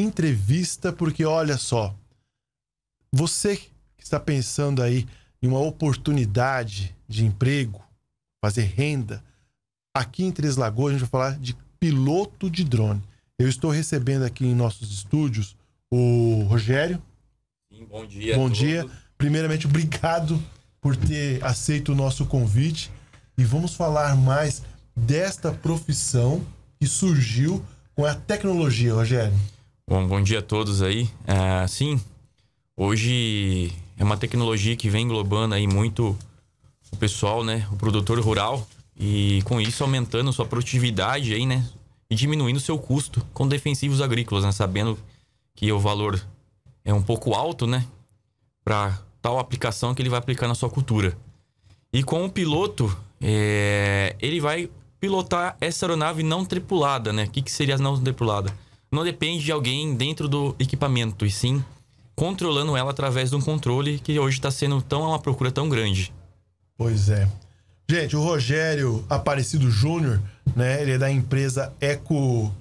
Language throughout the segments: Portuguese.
entrevista, porque olha só, você que está pensando aí em uma oportunidade de emprego, fazer renda, aqui em Três Lagoas a gente vai falar de piloto de drone. Eu estou recebendo aqui em nossos estúdios o Rogério. Sim, bom dia. Bom dia. Primeiramente, obrigado por ter aceito o nosso convite e vamos falar mais desta profissão que surgiu com a tecnologia, Rogério. Bom, bom dia a todos aí. É, sim, hoje é uma tecnologia que vem englobando aí muito o pessoal, né? O produtor rural e com isso aumentando sua produtividade aí, né? E diminuindo seu custo com defensivos agrícolas, né? Sabendo que o valor é um pouco alto, né? Para tal aplicação que ele vai aplicar na sua cultura. E com o piloto, é... ele vai pilotar essa aeronave não tripulada, né? O que, que seria as não tripulada? não depende de alguém dentro do equipamento, e sim controlando ela através de um controle que hoje está sendo tão é uma procura tão grande. Pois é. Gente, o Rogério Aparecido Júnior, né? Ele é da empresa Eco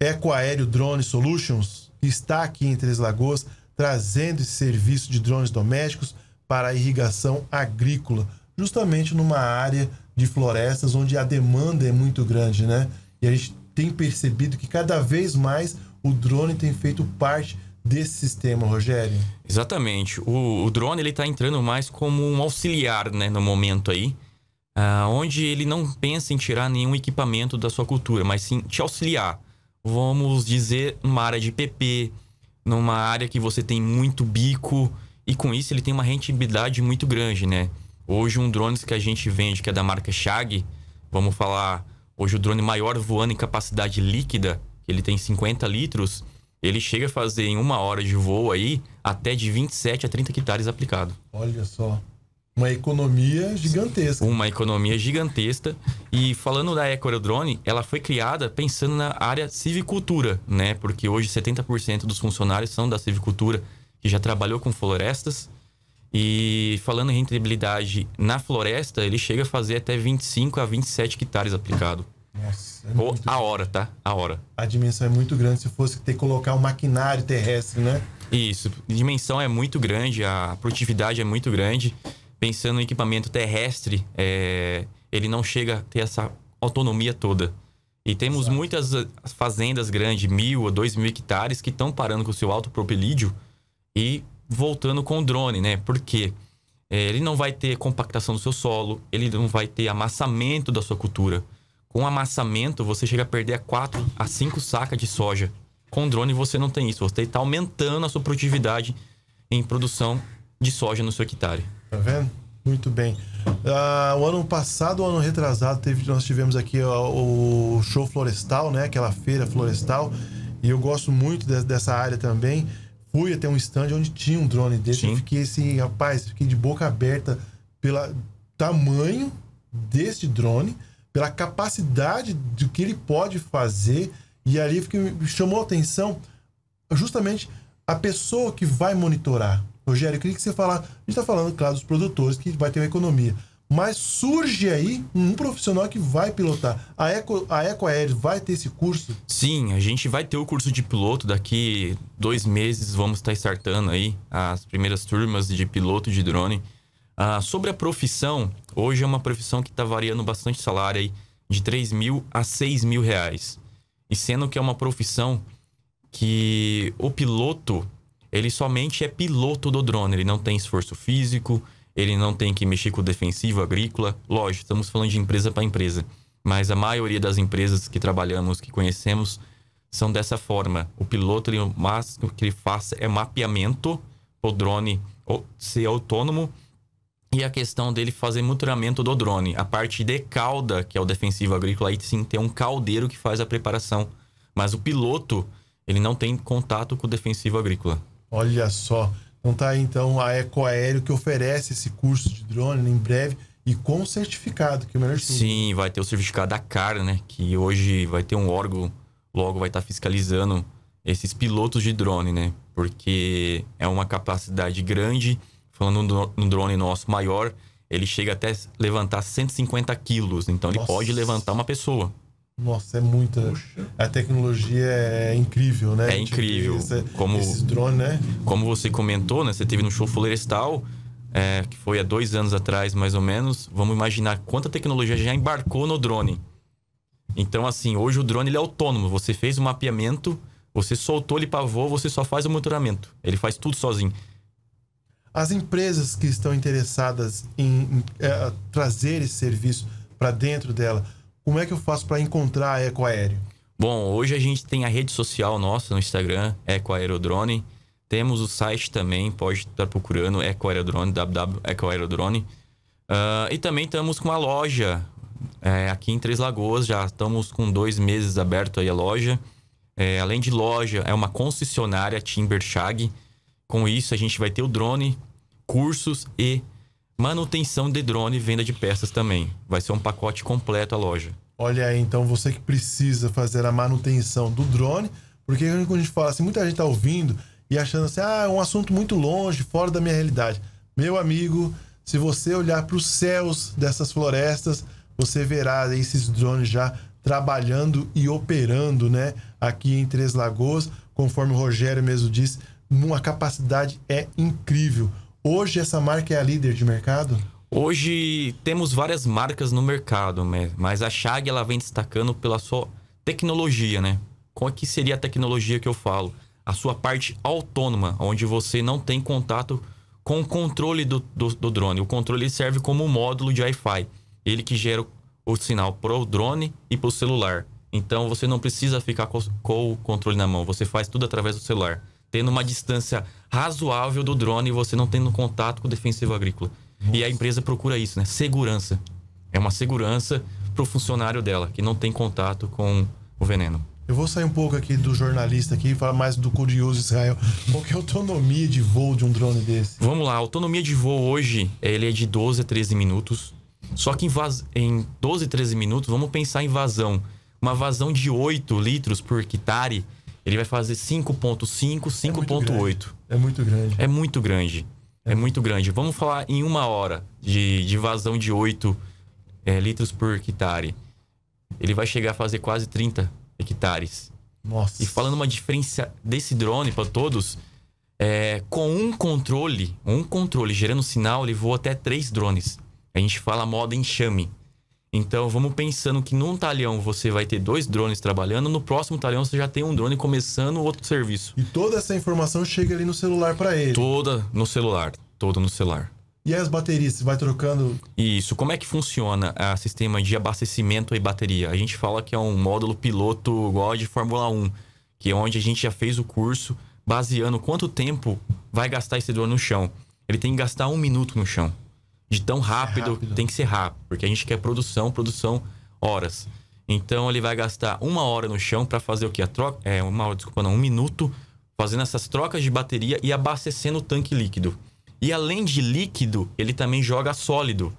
Eco Aéreo Drone Solutions, que está aqui em Três Lagoas, trazendo esse serviço de drones domésticos para a irrigação agrícola, justamente numa área de florestas onde a demanda é muito grande, né? E a gente tem percebido que cada vez mais o drone tem feito parte desse sistema, Rogério? Exatamente. O, o drone ele está entrando mais como um auxiliar, né, no momento aí, uh, onde ele não pensa em tirar nenhum equipamento da sua cultura, mas sim te auxiliar. Vamos dizer numa área de PP, numa área que você tem muito bico e com isso ele tem uma rentabilidade muito grande, né? Hoje um drone que a gente vende que é da marca Shag, vamos falar Hoje o drone maior voando em capacidade líquida, ele tem 50 litros, ele chega a fazer em uma hora de voo aí até de 27 a 30 hectares aplicado. Olha só. Uma economia gigantesca. Uma economia gigantesca. E falando da Drone, ela foi criada pensando na área civicultura, né? Porque hoje 70% dos funcionários são da civicultura, que já trabalhou com florestas. E falando em rentabilidade na floresta, ele chega a fazer até 25 a 27 hectares aplicado. Nossa, é Ou muito... a hora, tá? A hora. A dimensão é muito grande se fosse ter que colocar um maquinário terrestre, né? Isso. A dimensão é muito grande, a produtividade é muito grande. Pensando em equipamento terrestre, é... ele não chega a ter essa autonomia toda. E temos Exato. muitas eh, fazendas grandes, mil ou dois mil hectares, que estão parando com o seu alto propelídeo e voltando com o drone, né? Porque é, ele não vai ter compactação do seu solo, ele não vai ter amassamento da sua cultura. Com amassamento, você chega a perder a 4 a 5 sacas de soja. Com drone, você não tem isso. Você está aumentando a sua produtividade em produção de soja no seu hectare. Tá vendo? Muito bem. Ah, o ano passado, o ano retrasado, teve, nós tivemos aqui o show florestal, né? Aquela feira florestal. E eu gosto muito de, dessa área também fui até um stand onde tinha um drone desse. Sim. Eu fiquei assim, rapaz, fiquei de boca aberta pelo tamanho desse drone, pela capacidade do que ele pode fazer. E ali fiquei, me chamou a atenção justamente a pessoa que vai monitorar. Rogério, eu queria que você falasse. A gente está falando, claro, dos produtores que vai ter uma economia. Mas surge aí um profissional que vai pilotar. A Eco, a Eco Air vai ter esse curso? Sim, a gente vai ter o curso de piloto. Daqui dois meses vamos estar startando aí as primeiras turmas de piloto de drone. Ah, sobre a profissão, hoje é uma profissão que está variando bastante salário aí, de 3 mil a 6 mil reais. E sendo que é uma profissão que o piloto, ele somente é piloto do drone. Ele não tem esforço físico, ele não tem que mexer com o defensivo agrícola. Lógico, estamos falando de empresa para empresa, mas a maioria das empresas que trabalhamos, que conhecemos, são dessa forma. O piloto, ele, o máximo que ele faça é mapeamento o drone ser autônomo e a questão dele fazer monitoramento do drone. A parte de cauda, que é o defensivo agrícola, aí sim tem um caldeiro que faz a preparação. Mas o piloto, ele não tem contato com o defensivo agrícola. Olha só. Então tá aí então a Ecoaéreo que oferece esse curso de drone em breve e com certificado, que é o melhor estudo. Sim, vai ter o certificado da CAR, né? Que hoje vai ter um órgão, logo vai estar tá fiscalizando esses pilotos de drone, né? Porque é uma capacidade grande, falando no drone nosso maior, ele chega até levantar 150 quilos, então Nossa. ele pode levantar uma pessoa. Nossa, é muita. Puxa. A tecnologia é incrível, né? É tipo, incrível. Esse, como, esses drones, né? Como você comentou, né? Você teve no show florestal, é, que foi há dois anos atrás, mais ou menos. Vamos imaginar quanta tecnologia já embarcou no drone. Então, assim, hoje o drone ele é autônomo. Você fez o mapeamento, você soltou ele para voo, você só faz o monitoramento. Ele faz tudo sozinho. As empresas que estão interessadas em, em é, trazer esse serviço para dentro dela, como é que eu faço para encontrar Eco Aéreo? Bom, hoje a gente tem a rede social nossa no Instagram, Eco Aerodrone. Temos o site também, pode estar procurando Eco Aerodrone, www.ecoaerodrone. Uh, ah, e também estamos com a loja é, aqui em Três Lagoas, já estamos com dois meses aberto aí a loja. É, além de loja, é uma concessionária Timber Shag. Com isso, a gente vai ter o drone, cursos e Manutenção de drone e venda de peças também. Vai ser um pacote completo a loja. Olha aí, então você que precisa fazer a manutenção do drone, porque quando a gente fala assim, muita gente está ouvindo e achando assim, ah, é um assunto muito longe, fora da minha realidade. Meu amigo, se você olhar para os céus dessas florestas, você verá esses drones já trabalhando e operando, né, aqui em Três Lagoas, conforme o Rogério mesmo disse, uma capacidade é incrível. Hoje essa marca é a líder de mercado? Hoje temos várias marcas no mercado, mas a Chag ela vem destacando pela sua tecnologia, né? Qual que seria a tecnologia que eu falo? A sua parte autônoma, onde você não tem contato com o controle do, do, do drone. O controle serve como um módulo de Wi-Fi. Ele que gera o, o sinal para o drone e para o celular. Então você não precisa ficar com, com o controle na mão. Você faz tudo através do celular. Tendo uma distância razoável do drone e você não tendo contato com o defensivo agrícola. Nossa. E a empresa procura isso, né? Segurança. É uma segurança para o funcionário dela, que não tem contato com o veneno. Eu vou sair um pouco aqui do jornalista aqui e falar mais do curioso Israel. Qual que é a autonomia de voo de um drone desse? Vamos lá, a autonomia de voo hoje ele é de 12 a 13 minutos. Só que em, vaz... em 12, 13 minutos, vamos pensar em vazão. Uma vazão de 8 litros por hectare ele vai fazer 5.5, 5.8. É, é, muito grande. É muito grande. É. é. muito grande. Vamos falar em uma hora de, de vazão de 8 é, litros por hectare. Ele vai chegar a fazer quase 30 hectares. Nossa. E falando uma diferença desse drone para todos, é, com um controle, um controle gerando sinal, ele voa até três drones. A gente fala moda enxame. Então vamos pensando que num talhão você vai ter dois drones trabalhando, no próximo talhão você já tem um drone começando outro serviço. E toda essa informação chega ali no celular para ele. Toda no celular, toda no celular. E as baterias, você vai trocando? Isso. Como é que funciona o ah, sistema de abastecimento e bateria? A gente fala que é um módulo piloto igual a de Fórmula 1, que é onde a gente já fez o curso baseando quanto tempo vai gastar esse drone no chão. Ele tem que gastar um minuto no chão de tão rápido, é rápido, tem que ser rápido, porque a gente quer produção, produção, horas. Então ele vai gastar uma hora no chão para fazer o que? A troca. É, uma hora, desculpa, não, um minuto fazendo essas trocas de bateria e abastecendo o tanque líquido. E além de líquido, ele também joga sólido.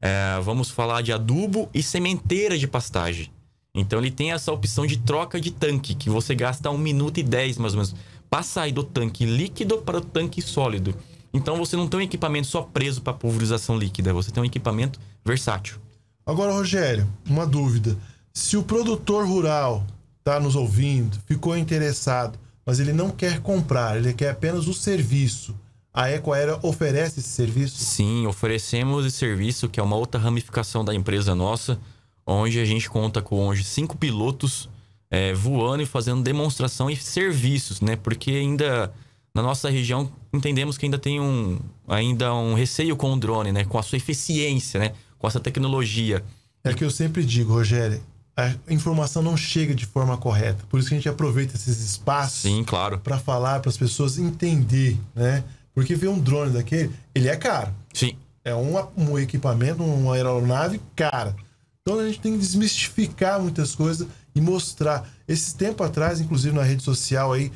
É, vamos falar de adubo e sementeira de pastagem. Então ele tem essa opção de troca de tanque, que você gasta 1 minuto e 10 mais ou menos, para sair do tanque líquido para o tanque sólido. Então você não tem um equipamento só preso para pulverização líquida, você tem um equipamento versátil. Agora, Rogério, uma dúvida. Se o produtor rural está nos ouvindo, ficou interessado, mas ele não quer comprar, ele quer apenas o serviço. A Ecoaera oferece esse serviço? Sim, oferecemos esse serviço, que é uma outra ramificação da empresa nossa, onde a gente conta com hoje cinco pilotos é, voando e fazendo demonstração e serviços, né? Porque ainda na nossa região entendemos que ainda tem um ainda um receio com o drone, né, com a sua eficiência, né, com essa tecnologia. É que eu sempre digo, Rogério, a informação não chega de forma correta. Por isso que a gente aproveita esses espaços Sim, claro. para falar para as pessoas entender, né? Porque ver um drone daquele, ele é caro. Sim. É um, um equipamento, uma aeronave cara. Então a gente tem que desmistificar muitas coisas e mostrar. Esse tempo atrás, inclusive na rede social aí,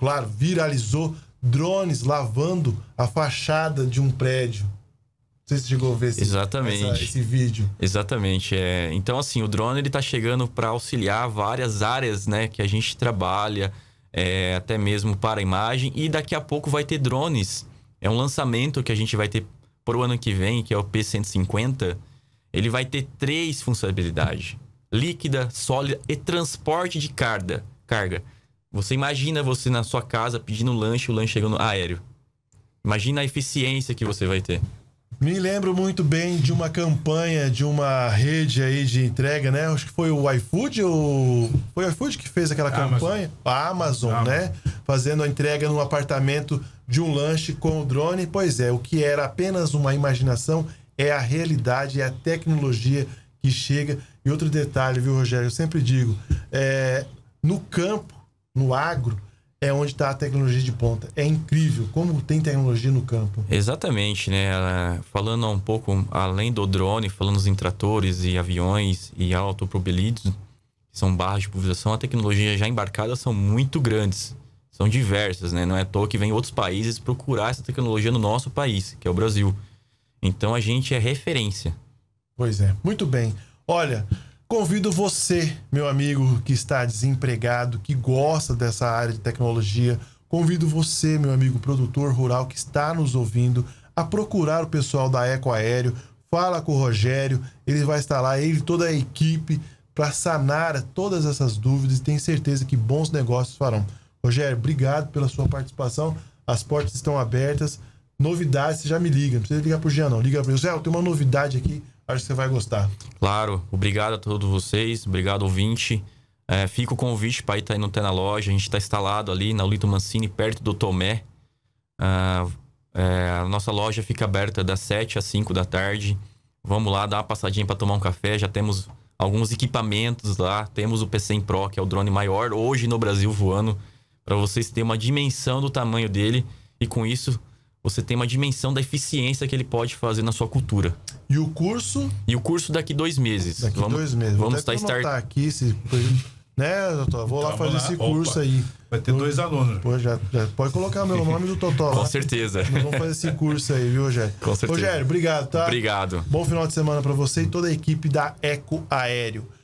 claro, viralizou drones lavando a fachada de um prédio. Não sei se chegou a ver esse, Exatamente. Essa, esse vídeo. Exatamente. É. Então, assim, o drone ele tá chegando para auxiliar várias áreas né, que a gente trabalha, é, até mesmo para a imagem. E daqui a pouco vai ter drones. É um lançamento que a gente vai ter para o ano que vem, que é o P150. Ele vai ter três funcionalidades: líquida, sólida e transporte de carga. carga. Você imagina você na sua casa pedindo um lanche, o lanche chegando aéreo. Imagina a eficiência que você vai ter. Me lembro muito bem de uma campanha de uma rede aí de entrega, né? Acho que foi o iFood ou. Foi o iFood que fez aquela campanha? A Amazon, né? Fazendo a entrega num apartamento de um lanche com o drone. Pois é, o que era apenas uma imaginação é a realidade, é a tecnologia que chega. E outro detalhe, viu, Rogério? Eu sempre digo: é, no campo no agro, é onde está a tecnologia de ponta. É incrível como tem tecnologia no campo. Exatamente, né? Falando um pouco além do drone, falando em tratores e aviões e autopropelidos, que são barras de pulverização, a tecnologia já embarcada são muito grandes, são diversas, né? Não é à toa que vem outros países procurar essa tecnologia no nosso país, que é o Brasil. Então a gente é referência. Pois é, muito bem. Olha, Convido você, meu amigo que está desempregado, que gosta dessa área de tecnologia, convido você, meu amigo produtor rural que está nos ouvindo, a procurar o pessoal da Eco Aéreo, fala com o Rogério, ele vai estar lá, ele toda a equipe para sanar todas essas dúvidas e tenho certeza que bons negócios farão. Rogério, obrigado pela sua participação. As portas estão abertas. Novidades, você já me liga, não precisa ligar para o Jean não. Liga para o Zé, eu tenho uma novidade aqui Acho que você vai gostar. Claro, obrigado a todos vocês, obrigado ouvinte. É, fica o convite para ir tá indo na loja. A gente está instalado ali na Lito Mancini, perto do Tomé. Ah, é, a nossa loja fica aberta das 7 às 5 da tarde. Vamos lá, dar uma passadinha para tomar um café. Já temos alguns equipamentos lá. Temos o P100 Pro, que é o drone maior hoje no Brasil voando, para vocês terem uma dimensão do tamanho dele e com isso você tem uma dimensão da eficiência que ele pode fazer na sua cultura. E o curso? E o curso daqui dois meses. Daqui vamos, dois meses. Vamos estar start... aqui, se, né, doutor? Vou então, lá fazer lá. esse curso Opa. aí. Vai ter dois alunos. Pô, já, já, pode colocar meu nome do Totó. Com certeza. vamos fazer esse curso aí, viu, Rogério? Com certeza. Rogério, obrigado, tá? Obrigado. Bom final de semana para você e toda a equipe da Eco Aéreo.